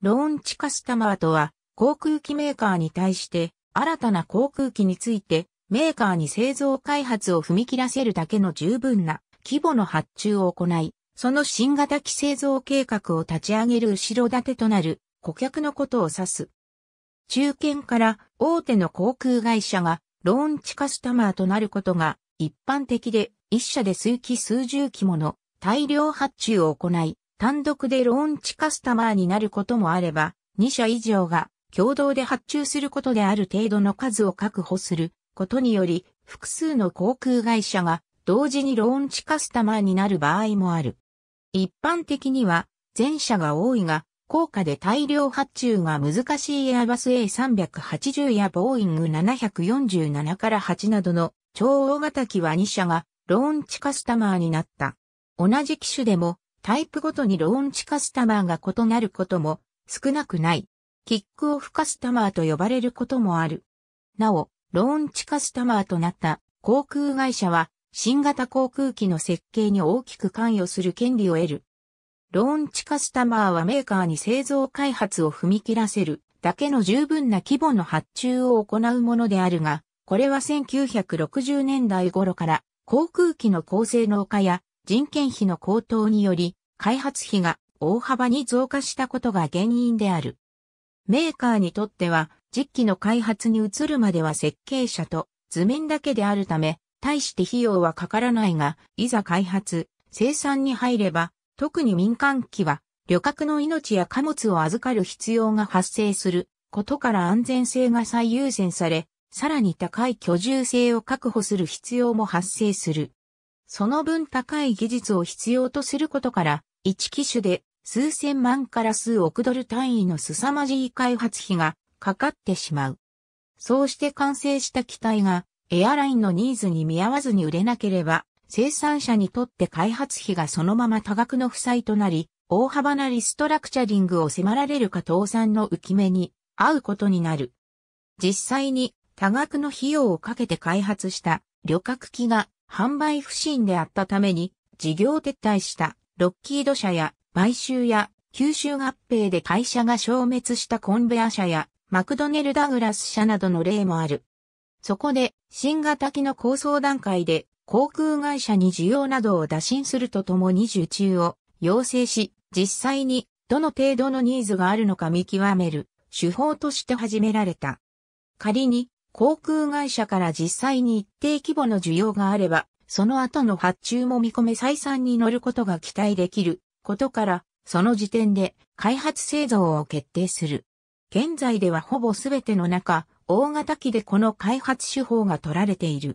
ローンチカスタマーとは、航空機メーカーに対して、新たな航空機について、メーカーに製造開発を踏み切らせるだけの十分な規模の発注を行い、その新型機製造計画を立ち上げる後ろ盾となる顧客のことを指す。中堅から大手の航空会社がローンチカスタマーとなることが一般的で一社で数機数十機もの大量発注を行い単独でローンチカスタマーになることもあれば、2社以上が共同で発注することである程度の数を確保することにより、複数の航空会社が同時にローンチカスタマーになる場合もある。一般的には、前者が多いが、高価で大量発注が難しいエアバス A380 やボーイング747から8などの超大型機は2社がローンチカスタマーになった。同じ機種でもタイプごとにローンチカスタマーが異なることも少なくない。キックオフカスタマーと呼ばれることもある。なお、ローンチカスタマーとなった航空会社は新型航空機の設計に大きく関与する権利を得る。ローンチカスタマーはメーカーに製造開発を踏み切らせるだけの十分な規模の発注を行うものであるが、これは1960年代頃から航空機の高性能化や人件費の高騰により、開発費が大幅に増加したことが原因である。メーカーにとっては、実機の開発に移るまでは設計者と図面だけであるため、対して費用はかからないが、いざ開発、生産に入れば、特に民間機は、旅客の命や貨物を預かる必要が発生することから安全性が最優先され、さらに高い居住性を確保する必要も発生する。その分高い技術を必要とすることから、1機種で数千万から数億ドル単位の凄まじい開発費がかかってしまう。そうして完成した機体がエアラインのニーズに見合わずに売れなければ、生産者にとって開発費がそのまま多額の負債となり、大幅なリストラクチャリングを迫られるか倒産の浮き目に合うことになる。実際に多額の費用をかけて開発した旅客機が販売不振であったために、事業撤退したロッキード社や買収や吸収合併で会社が消滅したコンベア社やマクドネル・ダグラス社などの例もある。そこで新型機の構想段階で航空会社に需要などを打診するとともに受注を要請し、実際にどの程度のニーズがあるのか見極める手法として始められた。仮に航空会社から実際に一定規模の需要があれば、その後の発注も見込め採算に乗ることが期待できることから、その時点で開発製造を決定する。現在ではほぼ全ての中、大型機でこの開発手法が取られている。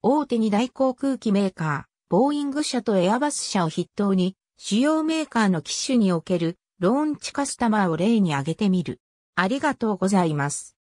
大手二大航空機メーカー、ボーイング社とエアバス社を筆頭に、主要メーカーの機種におけるローンチカスタマーを例に挙げてみる。ありがとうございます。